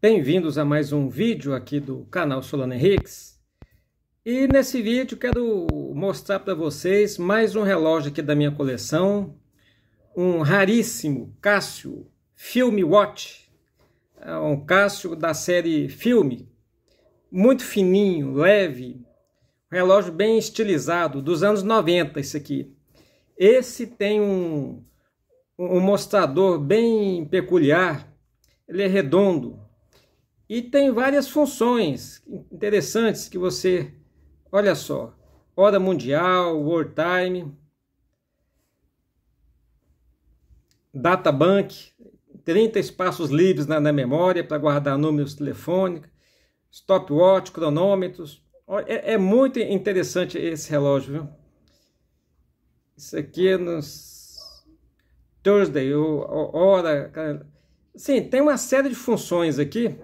Bem-vindos a mais um vídeo aqui do canal Solano Henriques. E nesse vídeo quero mostrar para vocês mais um relógio aqui da minha coleção, um raríssimo Cássio Film Watch, é um Cássio da série Filme, muito fininho, leve, um relógio bem estilizado, dos anos 90 esse aqui. Esse tem um, um mostrador bem peculiar, ele é redondo, e tem várias funções interessantes que você, olha só, hora mundial, world time data bank, 30 espaços livres na, na memória para guardar números telefônicos, stopwatch, cronômetros. É, é, muito interessante esse relógio, viu? Isso aqui é nos Thursday, ou, hora. Sim, tem uma série de funções aqui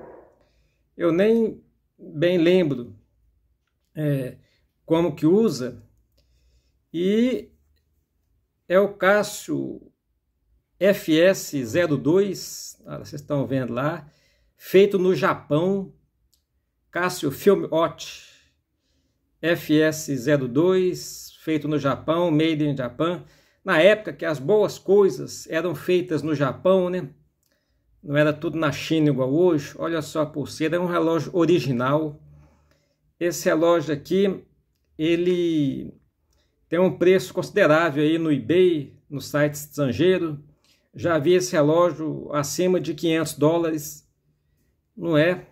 eu nem bem lembro é, como que usa, e é o Cássio FS02, ah, vocês estão vendo lá, feito no Japão, Cássio Filmot FS02, feito no Japão, made in Japan. Na época que as boas coisas eram feitas no Japão, né? não era tudo na China igual hoje. Olha só a pulseira, é um relógio original. Esse relógio aqui, ele tem um preço considerável aí no eBay, no site estrangeiro. Já vi esse relógio acima de 500 dólares. Não é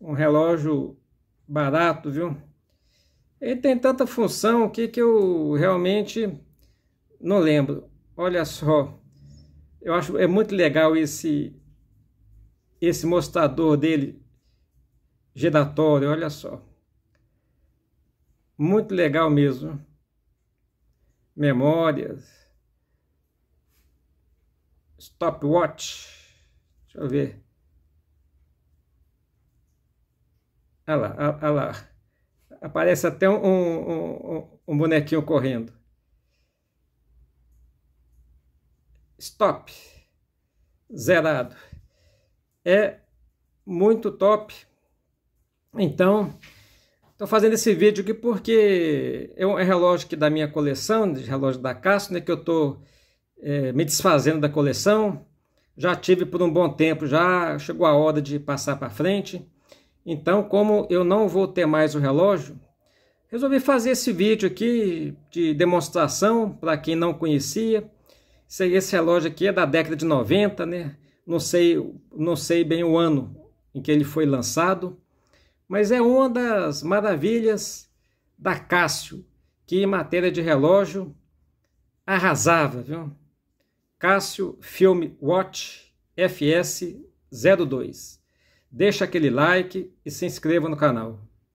um relógio barato, viu? Ele tem tanta função aqui que eu realmente não lembro. Olha só, eu acho é muito legal esse esse mostrador dele giratório, olha só. Muito legal mesmo. Memórias. Stopwatch. Deixa eu ver. Olha lá, olha lá. Aparece até um, um, um, um bonequinho correndo. Stop. Zerado é muito top. Então, estou fazendo esse vídeo aqui porque é um relógio que da minha coleção, de relógio da Casio, né, que eu estou é, me desfazendo da coleção. Já tive por um bom tempo, já chegou a hora de passar para frente. Então, como eu não vou ter mais o relógio, resolvi fazer esse vídeo aqui de demonstração para quem não conhecia. Esse relógio aqui é da década de 90, né? não sei, não sei bem o ano em que ele foi lançado, mas é uma das maravilhas da Cássio, que em matéria de relógio arrasava, viu? Cássio Film Watch FS 02. Deixa aquele like e se inscreva no canal.